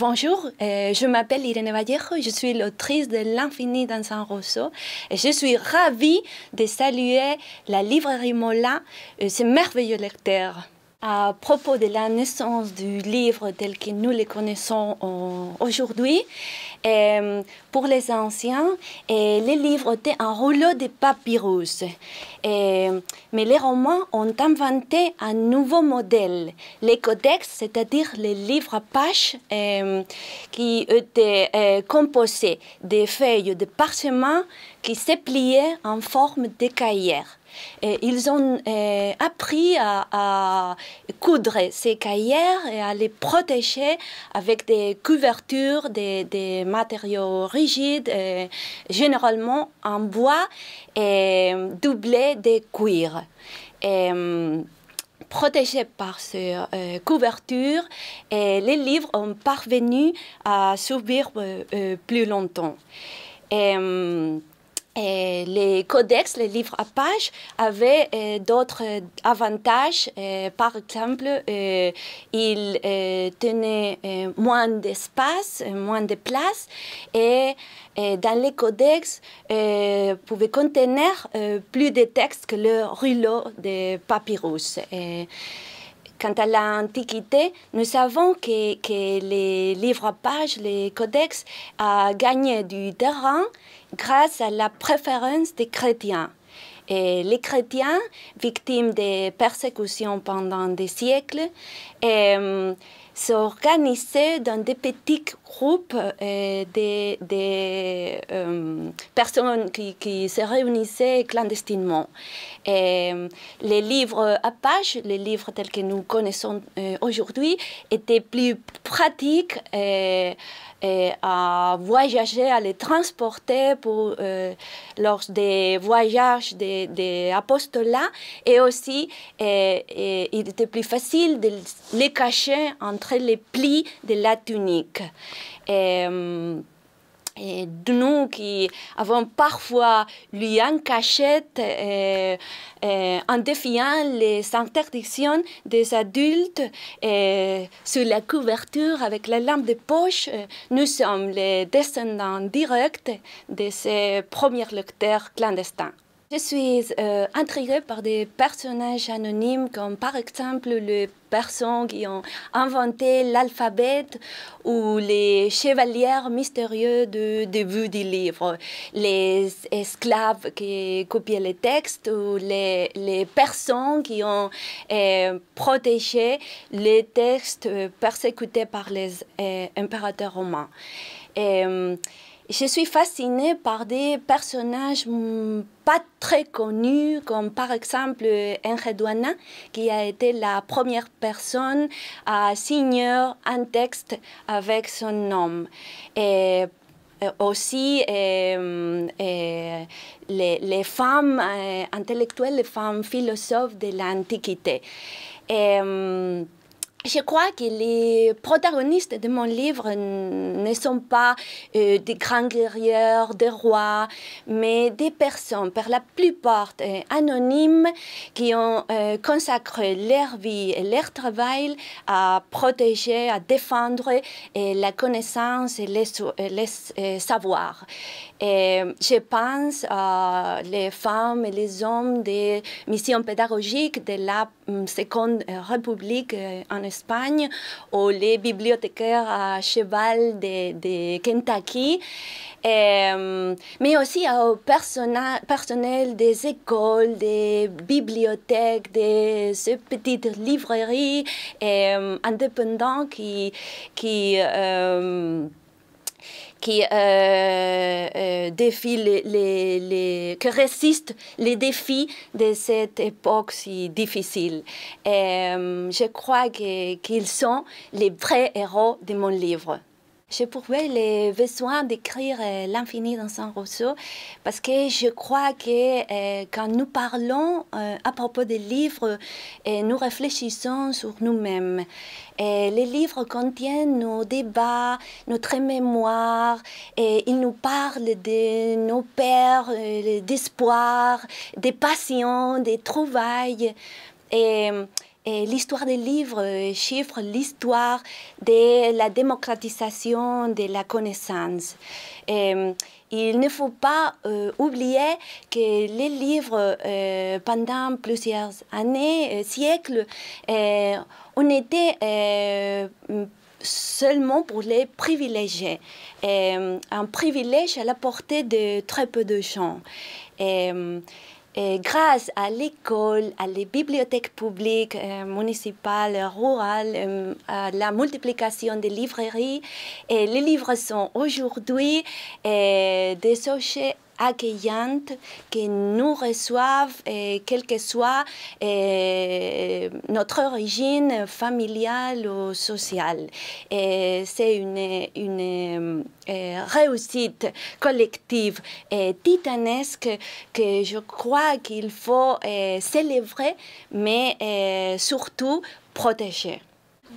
Bonjour, euh, je m'appelle Irene Vallejo, je suis l'autrice de L'infini dans un roseau et je suis ravie de saluer la librairie Mola, euh, ce merveilleux lecteur à propos de la naissance du livre tel que nous le connaissons aujourd'hui. Euh, pour les anciens, euh, les livres étaient un rouleau de papyrus. Euh, mais les Romains ont inventé un nouveau modèle, les codex, c'est-à-dire les livres à pages qui étaient composés des feuilles de parchemin qui se pliaient en forme de ils ont eh, appris à, coudre ces caillères et à les protéger avec des couvertures, des, matériaux rigides, eh, généralement en bois et doublés de cuir. Et, mm, protégés par ces eh, couvertures et les livres ont parvenu à subir plus longtemps. Et, mm, euh, les codex, les livres à pages, avaient euh, d'autres euh, avantages. par exemple, ils tenaient moins d'espace, moins de place, et, dans les codex, pouvaient contenir plus de textes que le rouleau de papyrus. Et, Quant à l'Antiquité, nous savons que, les livres à pages, les codex, a gagné du terrain grâce à la préférence des chrétiens. Et les chrétiens, victimes des persécutions pendant des siècles, euh, s'organisaient dans des petites euh, des, des euh, personnes qui, se réunissaient clandestinement. Euh, les livres à page, les livres tels que nous connaissons aujourd'hui, étaient plus pratiques et, à voyager, à les transporter pour, lors des voyages des, des Et aussi, il était plus facile de les cacher entre les plis de la tunique. Et, et nous qui avons parfois lu en cachette eh, eh, en défiant les interdictions des adultes et eh, la couverture avec la lampe de poche, nous sommes les descendants directs de ces premiers lecteurs clandestins. Je suis euh, intriguée par des personnages anonymes comme par exemple les personnes qui ont inventé l'alphabet ou les chevalières mystérieux du début du livre, les esclaves qui copiaient les textes ou les, personnes qui ont euh, protégé les textes persécutés par les empereurs impérateurs romains. Et, je suis fascinée par des personnages pas très connus, comme par exemple euh, Enredouana, qui a été la première personne à signer un texte avec son nom. Et euh, aussi euh, les, femmes intellectuelles, les femmes philosophes de l'Antiquité je crois que les protagonistes de mon livre ne sont pas euh, des grands guerriers, des rois, mais des personnes, par la plupart euh, anonymes, qui ont euh, consacré leur vie et leur travail à protéger, à défendre la connaissance et les, les savoirs. Et je pense à les femmes et les hommes des missions pédagogiques de la Seconde République en Espagne ou les bibliothécaires à cheval de, de Kentucky, euh, mais aussi au personnel, des écoles, des bibliothèques, des petites librairies et, euh, indépendantes qui, qui euh, qui euh, euh les, les, que résistent les défis de cette époque si difficile. Et, euh, je crois qu'ils sont les vrais héros de mon livre j'éprouvais les besoin d'écrire euh, l'infini dans un Rousseau parce que je crois que euh, quand nous parlons euh, à propos des livres, nous réfléchissons sur nous-mêmes. les livres contiennent nos débats, notre mémoire, et ils nous parlent de nos pères, d'espoir, des passions, des trouvailles. Et l'histoire des livres euh, chiffre l'histoire de la démocratisation de la connaissance. Euh, il ne faut pas euh, oublier que les livres, pendant plusieurs années, siècles, ont été seulement pour les privilégiés. un privilège à la portée de très peu de gens. Et, grâce à l'école, à les bibliothèques publiques, euh, municipales, rurales, euh, à la multiplication des librairies, les livres sont aujourd'hui euh, des objets accueillante qui nous reçoivent, euh, quelle que soit euh, notre origine familiale ou sociale. c'est une, une euh, réussite collective et titanesque que je crois qu'il faut célébrer, mais surtout protéger.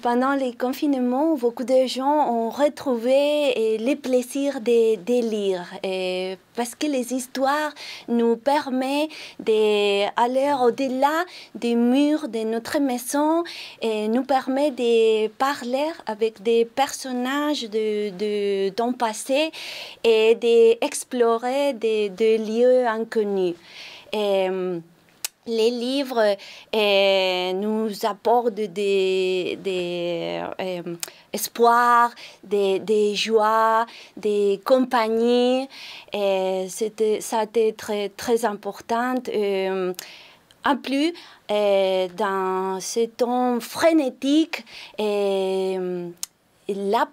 Pendant les confinements, beaucoup de gens ont retrouvé eh, les plaisirs de, lire eh, parce que les histoires nous permettent d'aller au-delà des murs de notre maison et eh, nous permettent de parler avec des personnages de, de, passé et d'explorer des, lieux inconnus les livres euh, euh, nous apportent des, des euh, espoirs, des, des, joies, des compagnies. C'était, ça a été très, très important. en plus, dans ce temps frénétique, et, la,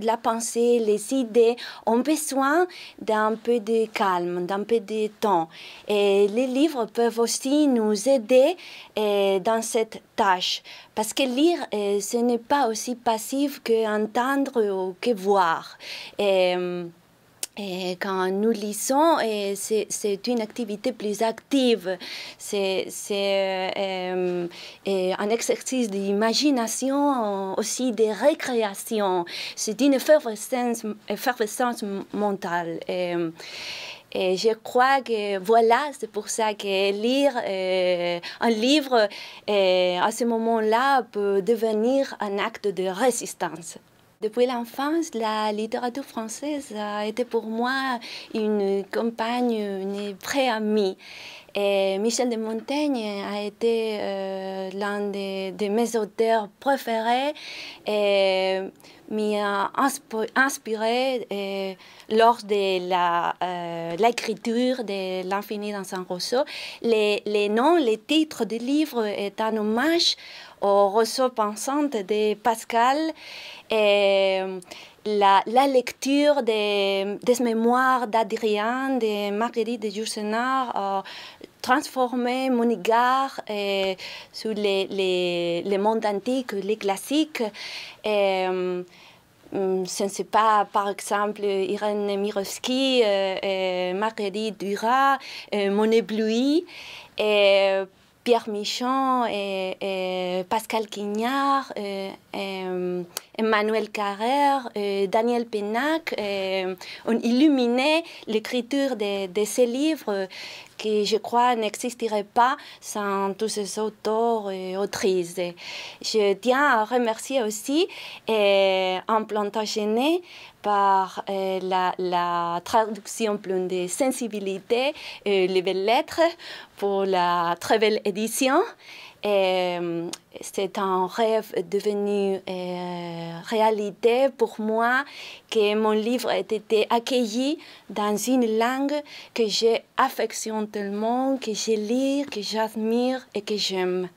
la pensée, les idées ont besoin d'un peu de calme, d'un peu de temps. Et les livres peuvent aussi nous aider eh, dans cette tâche. Parce que lire, eh, ce n'est pas aussi passif que entendre ou que voir. Et quand nous lisons, c'est une activité plus active. C'est euh, un exercice d'imagination, aussi de récréation. C'est une effervescence, mentale. Et, je crois que voilà, c'est pour ça que lire euh, un livre euh, à ce moment-là peut devenir un acte de résistance. Depuis l'enfance, la littérature française a été pour moi une compagne, une vraie amie. Et Michel de Montaigne a été euh, l'un de, mes auteurs préférés m'a inspiré euh, lors de euh, l'écriture de L'Infini dans un Rousseau. Les, noms, les titres du livre est un hommage aux rousseau pensantes de Pascal. Et, la, lecture des, des mémoires d'Adrien, de Marguerite de Jussenard, euh, transformer mon égard sous euh, sur les, les, les, mondes antiques, les classiques. Hum, je ne sais pas, par exemple, Irène Mirovski, euh, Marguerite Duras, euh, Monet Pierre Michon, et, Pascal Quignard, hum, Emmanuel Carrère, Daniel Pénac ont illuminé l'écriture de, ces livres qui, je crois, n'existerait pas sans tous ces auteurs et autrices. Je tiens à remercier aussi et euh, par euh, la, la, traduction pleine de sensibilité et euh, les belles lettres pour la très belle édition. Euh, c'est un rêve devenu euh, réalité pour moi que mon livre ait été accueilli dans une langue que j'affectionne tellement, que je lis, que j'admire et que j'aime.